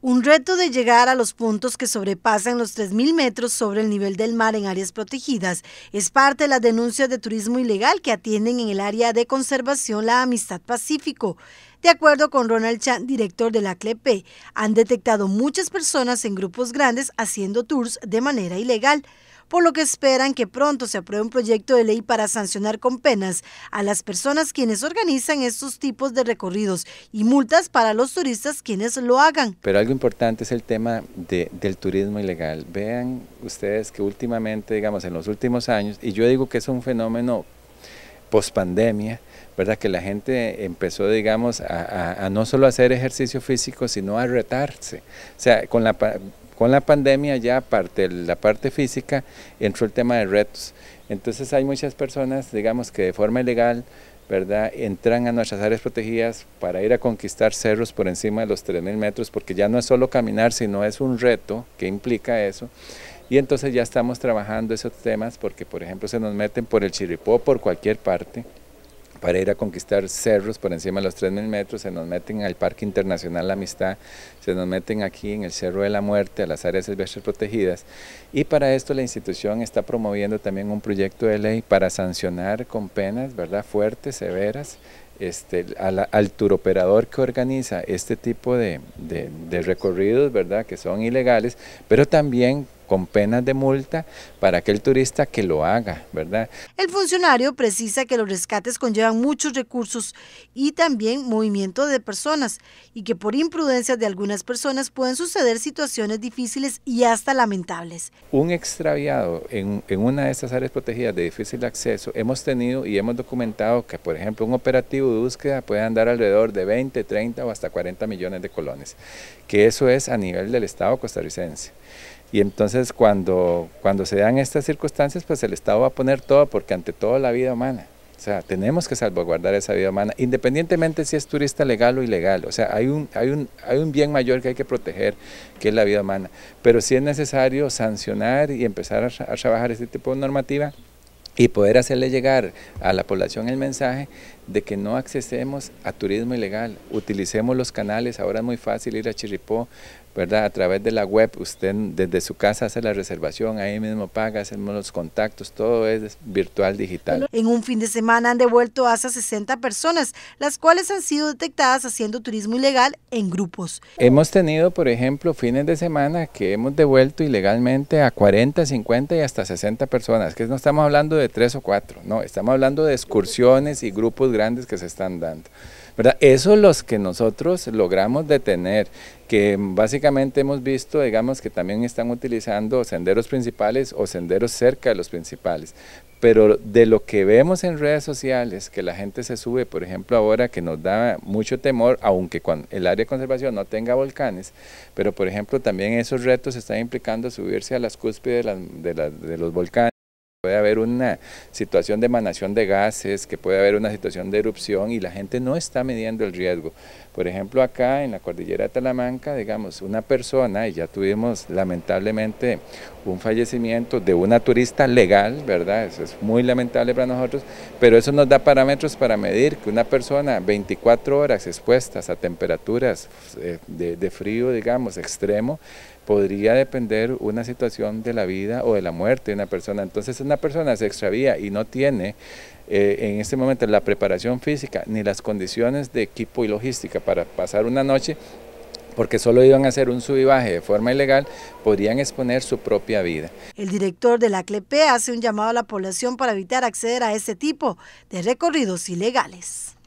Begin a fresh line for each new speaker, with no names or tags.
Un reto de llegar a los puntos que sobrepasan los 3.000 metros sobre el nivel del mar en áreas protegidas es parte de la denuncia de turismo ilegal que atienden en el área de conservación la Amistad Pacífico. De acuerdo con Ronald Chan, director de la CLEP, han detectado muchas personas en grupos grandes haciendo tours de manera ilegal por lo que esperan que pronto se apruebe un proyecto de ley para sancionar con penas a las personas quienes organizan estos tipos de recorridos y multas para los turistas quienes lo hagan.
Pero algo importante es el tema del turismo ilegal. Vean ustedes que últimamente, digamos, en los últimos años, y yo digo que es un fenómeno pospandemia, ¿verdad? Que la gente empezó, digamos, a, no solo hacer ejercicio físico, sino a retarse. O sea, con la, con la pandemia ya aparte la parte física entró el tema de retos. Entonces hay muchas personas, digamos, que de forma ilegal, ¿verdad? Entran a nuestras áreas protegidas para ir a conquistar cerros por encima de los 3.000 metros, porque ya no es solo caminar, sino es un reto que implica eso. Y entonces ya estamos trabajando esos temas porque, por ejemplo, se nos meten por el Chiripó, por cualquier parte, para ir a conquistar cerros por encima de los 3.000 metros, se nos meten al Parque Internacional La Amistad, se nos meten aquí en el Cerro de la Muerte, a las áreas silvestres protegidas. Y para esto la institución está promoviendo también un proyecto de ley para sancionar con penas ¿verdad? fuertes, severas, este, al, turoperador que organiza este tipo de, recorridos, ¿verdad? Que son ilegales, pero también con penas de multa para aquel turista que lo haga, ¿verdad?
El funcionario precisa que los rescates conllevan muchos recursos y también movimiento de personas y que por imprudencia de algunas personas pueden suceder situaciones difíciles y hasta lamentables.
Un extraviado en, una de estas áreas protegidas de difícil acceso hemos tenido y hemos documentado que, por ejemplo, un operativo de búsqueda puede andar alrededor de 20, 30 o hasta 40 millones de colones, que eso es a nivel del Estado costarricense. Y entonces cuando, cuando se dan estas circunstancias, pues el Estado va a poner todo, porque ante todo la vida humana. O sea, tenemos que salvaguardar esa vida humana, independientemente si es turista legal o ilegal. O sea, hay un, hay, un, hay un bien mayor que hay que proteger, que es la vida humana. Pero si es necesario sancionar y empezar a trabajar este tipo de normativa y poder hacerle llegar a la población el mensaje de que no accesemos a turismo ilegal, utilicemos los canales, ahora es muy fácil ir a Chiripó ¿verdad? A través de la web, usted desde su casa hace la reservación, ahí mismo paga, hacemos los contactos, todo es virtual digital.
En un fin de semana han devuelto hasta 60 personas, las cuales han sido detectadas haciendo turismo ilegal en grupos.
Hemos tenido, por ejemplo, fines de semana que hemos devuelto ilegalmente a 40, 50 y hasta 60 personas, que no estamos hablando de tres o cuatro, no, estamos hablando de excursiones y grupos grandes que se están dando. ¿verdad? Eso es los que nosotros logramos detener, que básicamente hemos visto, digamos, que también están utilizando senderos principales o senderos cerca de los principales. Pero de lo que vemos en redes sociales, que la gente se sube, por ejemplo, ahora que nos da mucho temor, aunque cuando el área de conservación no tenga volcanes, pero por ejemplo también esos retos están implicando subirse a las cúspides de los volcanes. Puede haber una situación de emanación de gases, que puede haber una situación de erupción y la gente no está midiendo el riesgo. Por ejemplo, acá en la cordillera de Talamanca, digamos, una persona, y ya tuvimos lamentablemente un fallecimiento de una turista legal, ¿verdad? Eso es muy lamentable para nosotros, pero eso nos da parámetros para medir que una persona 24 horas expuestas a temperaturas eh, de, frío, digamos, extremo, podría depender una situación de la vida o de la muerte de una persona. Entonces una persona se extravía y no tiene eh, en este momento la preparación física ni las condiciones de equipo y logística para pasar una noche porque solo iban a hacer un subivaje de forma ilegal, podrían exponer su propia vida.
El director de la CLEPE hace un llamado a la población para evitar acceder a este tipo de recorridos ilegales.